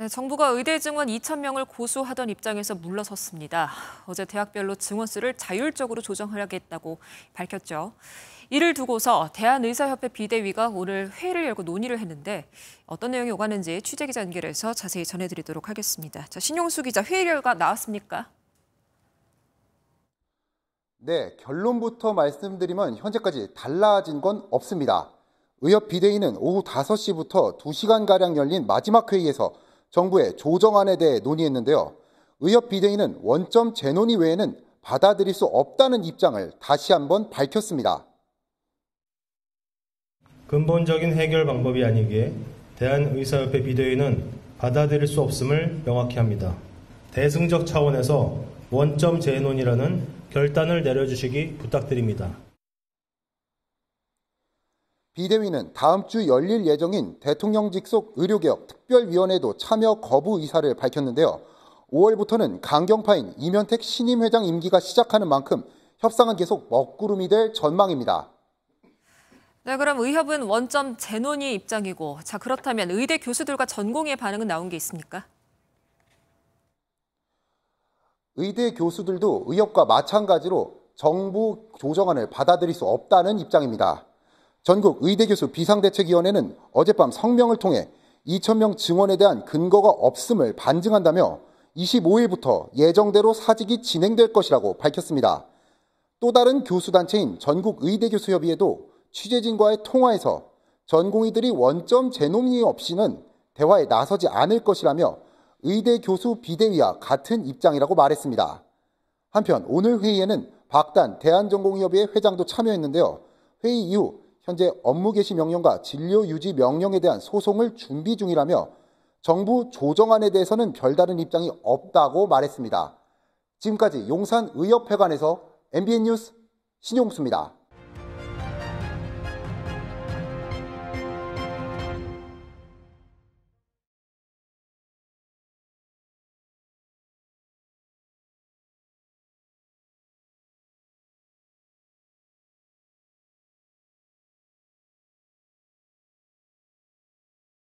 네, 정부가 의대 증원 2천 명을 고수하던 입장에서 물러섰습니다. 어제 대학별로 증원 수를 자율적으로 조정하겠다고 려 밝혔죠. 이를 두고서 대한의사협회 비대위가 오늘 회의를 열고 논의를 했는데 어떤 내용이 오가는지 취재기자 연결해서 자세히 전해드리도록 하겠습니다. 자, 신용수 기자 회의 결과 나왔습니까? 네, 결론부터 말씀드리면 현재까지 달라진 건 없습니다. 의협 비대위는 오후 5시부터 2시간가량 열린 마지막 회의에서 정부의 조정안에 대해 논의했는데요. 의협 비대위는 원점 재논의 외에는 받아들일 수 없다는 입장을 다시 한번 밝혔습니다. 근본적인 해결 방법이 아니기에 대한의사협회 비대위는 받아들일 수 없음을 명확히 합니다. 대승적 차원에서 원점 재논의라는 결단을 내려주시기 부탁드립니다. 비대위는 다음 주 열릴 예정인 대통령직 속 의료개혁 특별위원회도 참여 거부 의사를 밝혔는데요. 5월부터는 강경파인 이면택 신임 회장 임기가 시작하는 만큼 협상은 계속 먹구름이 될 전망입니다. 네, 그럼 의협은 원점 재논의 입장이고, 자 그렇다면 의대 교수들과 전공의 반응은 나온 게 있습니까? 의대 교수들도 의협과 마찬가지로 정부 조정안을 받아들일 수 없다는 입장입니다. 전국 의대교수 비상대책위원회는 어젯밤 성명을 통해 2,000명 증원에 대한 근거가 없음을 반증한다며 25일부터 예정대로 사직이 진행될 것이라고 밝혔습니다. 또 다른 교수단체인 전국의대교수협의회도 취재진과의 통화에서 전공의들이 원점 재논의 없이는 대화에 나서지 않을 것이라며 의대 교수 비대위와 같은 입장이라고 말했습니다. 한편 오늘 회의에는 박단 대한전공의협의회 회장도 참여했는데요. 회의 이후 현재 업무 개시 명령과 진료 유지 명령에 대한 소송을 준비 중이라며 정부 조정안에 대해서는 별다른 입장이 없다고 말했습니다. 지금까지 용산의협회관에서 MBN 뉴스 신용수입니다.